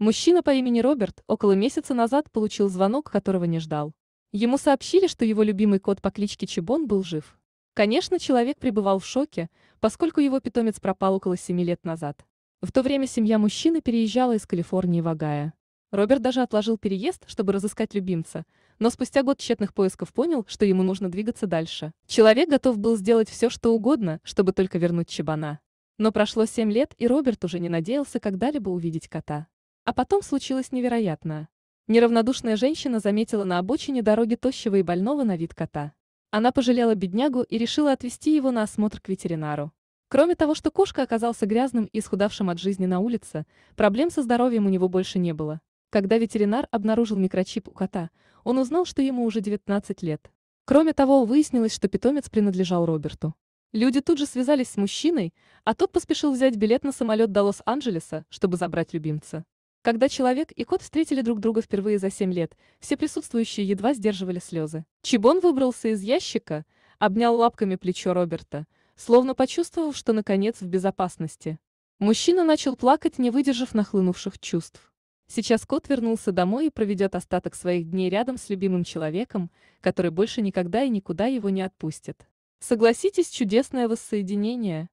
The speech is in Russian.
Мужчина по имени Роберт около месяца назад получил звонок, которого не ждал. Ему сообщили, что его любимый кот по кличке Чебон был жив. Конечно, человек пребывал в шоке, поскольку его питомец пропал около семи лет назад. В то время семья мужчины переезжала из Калифорнии в Огайо. Роберт даже отложил переезд, чтобы разыскать любимца, но спустя год тщетных поисков понял, что ему нужно двигаться дальше. Человек готов был сделать все, что угодно, чтобы только вернуть Чебана. Но прошло семь лет, и Роберт уже не надеялся когда-либо увидеть кота. А потом случилось невероятное. Неравнодушная женщина заметила на обочине дороги тощего и больного на вид кота. Она пожалела беднягу и решила отвезти его на осмотр к ветеринару. Кроме того, что кошка оказался грязным и исхудавшим от жизни на улице, проблем со здоровьем у него больше не было. Когда ветеринар обнаружил микрочип у кота, он узнал, что ему уже 19 лет. Кроме того, выяснилось, что питомец принадлежал Роберту. Люди тут же связались с мужчиной, а тот поспешил взять билет на самолет до Лос-Анджелеса, чтобы забрать любимца. Когда человек и кот встретили друг друга впервые за 7 лет, все присутствующие едва сдерживали слезы. Чебон выбрался из ящика, обнял лапками плечо Роберта, словно почувствовал, что наконец в безопасности. Мужчина начал плакать, не выдержав нахлынувших чувств. Сейчас кот вернулся домой и проведет остаток своих дней рядом с любимым человеком, который больше никогда и никуда его не отпустит. Согласитесь, чудесное воссоединение.